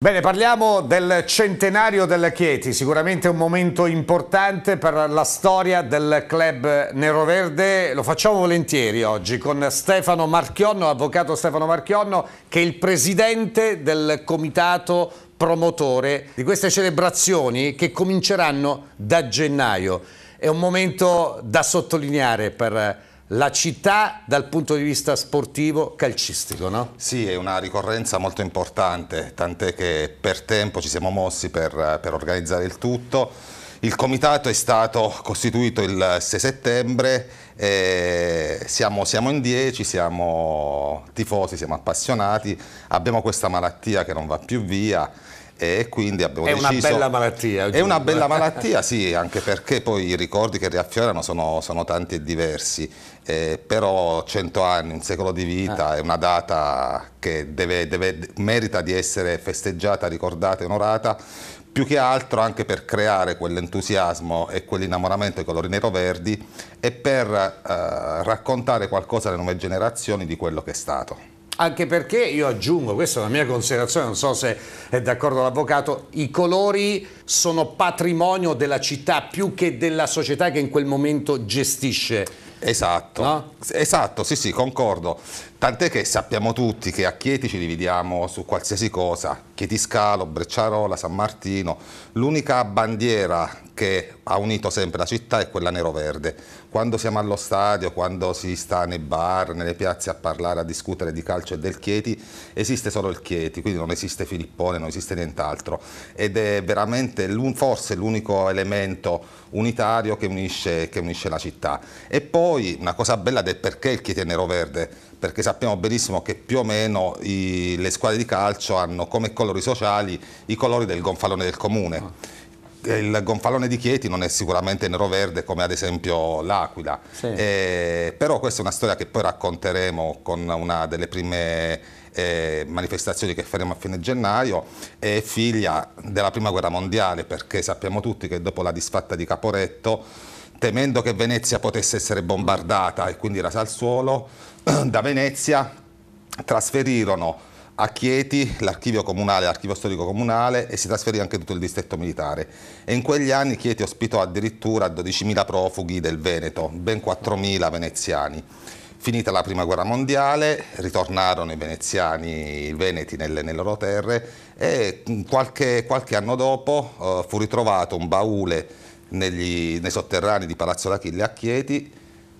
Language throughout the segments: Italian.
Bene, parliamo del centenario del Chieti, sicuramente un momento importante per la storia del club neroverde, lo facciamo volentieri oggi con Stefano Marchionno, avvocato Stefano Marchionno, che è il presidente del comitato promotore di queste celebrazioni che cominceranno da gennaio. È un momento da sottolineare per la città dal punto di vista sportivo calcistico, no? Sì, è una ricorrenza molto importante, tant'è che per tempo ci siamo mossi per, per organizzare il tutto. Il comitato è stato costituito il 6 settembre, siamo, siamo, in 10, siamo tifosi, siamo appassionati, abbiamo questa malattia che non va più via e quindi abbiamo è deciso... È una bella malattia. È una bella malattia, sì, anche perché poi i ricordi che riaffiorano sono, sono tanti e diversi, eh, però 100 anni, un secolo di vita ah. è una data che deve, deve, merita di essere festeggiata, ricordata e onorata, più che altro anche per creare quell'entusiasmo e quell'innamoramento ai colori nero-verdi e per eh, raccontare qualcosa alle nuove generazioni di quello che è stato anche perché io aggiungo, questa è una mia considerazione, non so se è d'accordo l'avvocato, i colori sono patrimonio della città più che della società che in quel momento gestisce. Esatto, no? esatto, sì sì, concordo. Tant'è che sappiamo tutti che a Chieti ci dividiamo su qualsiasi cosa, Chieti Scalo, Brecciarola, San Martino, l'unica bandiera che ha unito sempre la città è quella nero-verde. Quando siamo allo stadio, quando si sta nei bar, nelle piazze a parlare, a discutere di calcio e del Chieti, esiste solo il Chieti, quindi non esiste Filippone, non esiste nient'altro. Ed è veramente forse l'unico elemento unitario che unisce, che unisce la città. E poi una cosa bella del perché il Chieti è nero-verde perché sappiamo benissimo che più o meno i, le squadre di calcio hanno come colori sociali i colori del gonfalone del comune. Ah. Il gonfalone di Chieti non è sicuramente nero-verde come ad esempio l'Aquila, sì. eh, però questa è una storia che poi racconteremo con una delle prime eh, manifestazioni che faremo a fine gennaio, è figlia della Prima Guerra Mondiale perché sappiamo tutti che dopo la disfatta di Caporetto temendo che Venezia potesse essere bombardata e quindi rasa al suolo, da Venezia trasferirono a Chieti l'archivio comunale, l'archivio storico comunale e si trasferì anche tutto il distretto militare. E in quegli anni Chieti ospitò addirittura 12.000 profughi del Veneto, ben 4.000 veneziani. Finita la prima guerra mondiale, ritornarono i veneziani, i veneti nelle, nelle loro terre e qualche, qualche anno dopo eh, fu ritrovato un baule negli, nei sotterranei di Palazzo d'Achille a Chieti,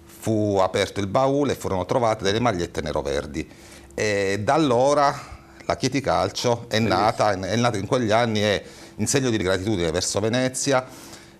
fu aperto il baule e furono trovate delle magliette nero-verdi. E da allora la Chieti Calcio è nata, è nata in quegli anni e in segno di gratitudine verso Venezia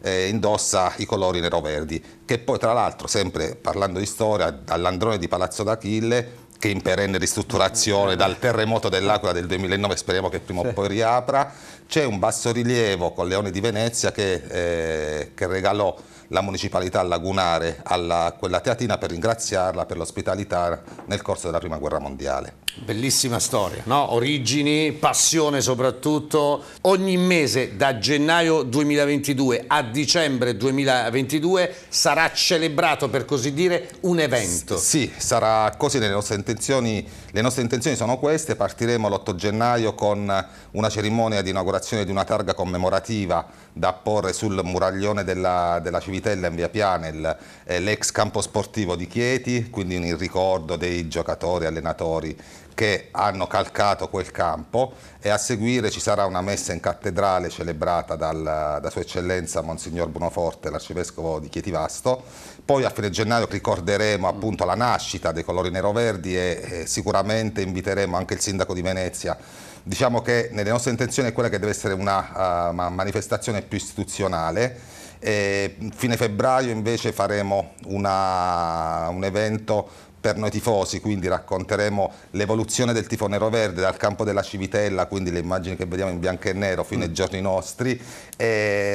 eh, indossa i colori nero-verdi, che poi tra l'altro, sempre parlando di storia, dall'androne di Palazzo d'Achille, che in perenne ristrutturazione eh. dal terremoto dell'Aquila del 2009, speriamo che prima o poi riapra, c'è un bassorilievo con Leone di Venezia che, eh, che regalò la municipalità lagunare a quella teatina per ringraziarla per l'ospitalità nel corso della prima guerra mondiale. Bellissima storia, no? origini, passione soprattutto. Ogni mese da gennaio 2022 a dicembre 2022 sarà celebrato per così dire un evento. S sì, sarà così nelle nostre intenzioni, le nostre intenzioni sono queste, partiremo l'8 gennaio con una cerimonia di inaugurazione di una targa commemorativa da porre sul muraglione della, della civiltà Vitella in via Pianel, eh, l'ex campo sportivo di Chieti, quindi in ricordo dei giocatori, e allenatori che hanno calcato quel campo e a seguire ci sarà una messa in cattedrale celebrata dal, da Sua Eccellenza Monsignor Buonoforte, l'arcivescovo di Chieti Vasto. Poi a fine gennaio ricorderemo appunto la nascita dei colori nero-verdi e, e sicuramente inviteremo anche il sindaco di Venezia diciamo che nelle nostre intenzioni è quella che deve essere una, una eh, manifestazione più istituzionale e fine febbraio invece faremo una, un evento per noi tifosi, quindi racconteremo l'evoluzione del tifo nero-verde dal campo della Civitella, quindi le immagini che vediamo in bianco e nero fino ai mm. giorni nostri,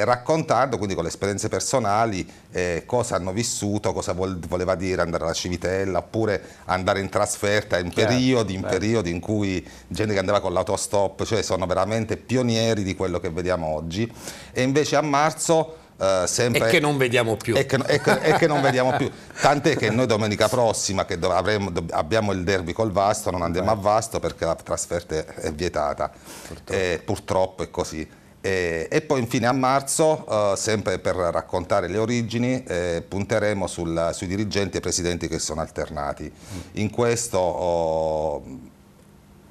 raccontando quindi con le esperienze personali eh, cosa hanno vissuto, cosa voleva dire andare alla Civitella, oppure andare in trasferta in chiaro, periodi, in certo. periodi in cui gente che andava con l'autostop, cioè sono veramente pionieri di quello che vediamo oggi. E invece a marzo eh, sempre... E che non vediamo più. E che, e che, e che non vediamo più. Tant'è che noi domenica prossima, che avremo, abbiamo il derby col Vasto, non andiamo a Vasto perché la trasferta è vietata. Purtroppo, e, purtroppo è così. E, e, poi infine a marzo, uh, sempre per raccontare le origini, eh, punteremo sul, sui dirigenti e presidenti che sono alternati. Mm. In questo... Oh,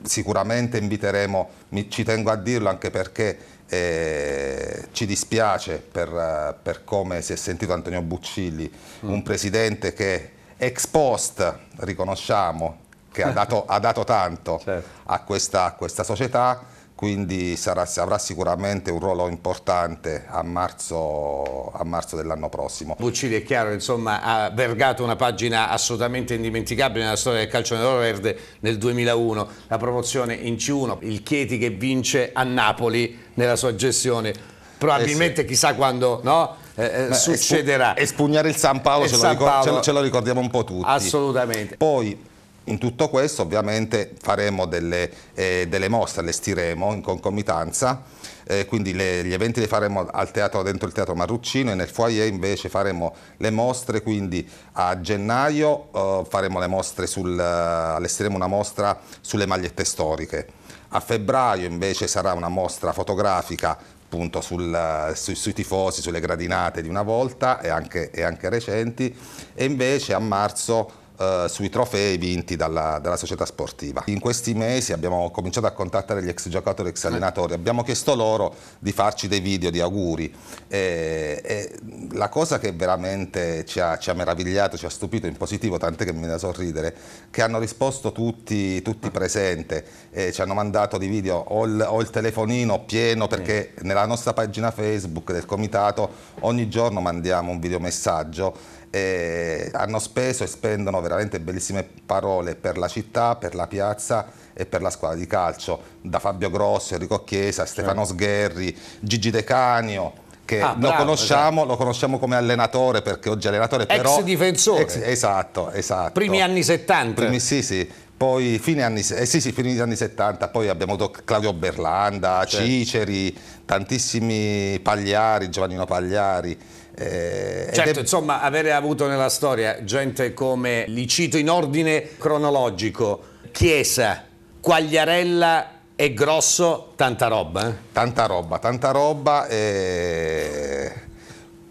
sicuramente inviteremo, mi, ci tengo a dirlo anche perché eh, ci dispiace per, per, come si è sentito Antonio Buccilli, mm. un presidente che ex post, riconosciamo, che ha dato, ha dato tanto certo. a, questa, a questa società, quindi sarà, avrà sicuramente un ruolo importante a marzo, marzo dell'anno prossimo. Buccini è chiaro, insomma, ha vergato una pagina assolutamente indimenticabile nella storia del calcio nero-verde nel 2001, la promozione in C1, il Chieti che vince a Napoli nella sua gestione, probabilmente eh sì. chissà quando... No? Eh, eh Beh, succederà. E spugnare il San Paolo, ce, San lo Paolo. Ce, lo, ce lo ricordiamo un po' tutti. Assolutamente. Poi in tutto questo ovviamente faremo delle, eh, delle mostre, le stiremo in concomitanza, eh, quindi le, gli eventi li faremo al teatro, dentro il teatro Marruccino e nel foyer invece faremo le mostre, quindi a gennaio eh, faremo le mostre sul, eh, allestiremo una mostra sulle magliette storiche. A febbraio invece sarà una mostra fotografica appunto sui, eh, sui, tifosi, sulle gradinate di una volta e anche, e anche recenti e invece a marzo eh, sui trofei vinti dalla, dalla, società sportiva. In questi mesi abbiamo cominciato a contattare gli ex giocatori, e ex allenatori, abbiamo chiesto loro di farci dei video di auguri e, e la cosa che veramente ci ha, ci ha, meravigliato, ci ha stupito in positivo, tant'è che mi viene da sorridere, che hanno risposto tutti, tutti presenti, eh, ci hanno mandato dei video, ho il, ho il telefonino pieno perché nella nostra pagina Facebook del comitato ogni giorno mandiamo un videomessaggio eh, hanno speso e spendono veramente bellissime parole per la città, per la piazza e per la squadra di calcio, da Fabio Grosso, Enrico Chiesa, Stefano Sgherri, Gigi De Canio, che ah, bravo, lo, conosciamo, esatto. lo, conosciamo, come allenatore perché oggi è allenatore però... Ex difensore. Ex, esatto, esatto. Primi anni 70. Primi, sì, sì poi fine anni, eh sì, sì, fine anni 70, poi abbiamo Claudio Berlanda, certo. Ciceri, tantissimi Pagliari, Giovannino Pagliari. Eh, certo, è... insomma, avere avuto nella storia gente come, li cito in ordine cronologico, Chiesa, Quagliarella e Grosso, tanta roba. Eh? Tanta roba, tanta roba. E eh,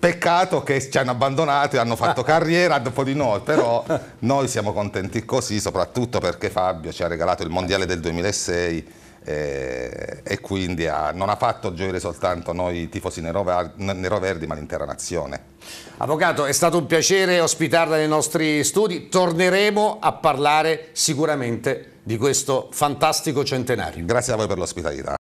Peccato che ci hanno abbandonato e hanno fatto carriera dopo di noi, però noi siamo contenti così, soprattutto perché Fabio ci ha regalato il Mondiale del 2006 e, eh, e quindi ha, non ha fatto gioire soltanto noi tifosi neroverdi, neroverdi ma l'intera nazione. Avvocato, è stato un piacere ospitarla nei nostri studi, torneremo a parlare sicuramente di questo fantastico centenario. Grazie a voi per l'ospitalità.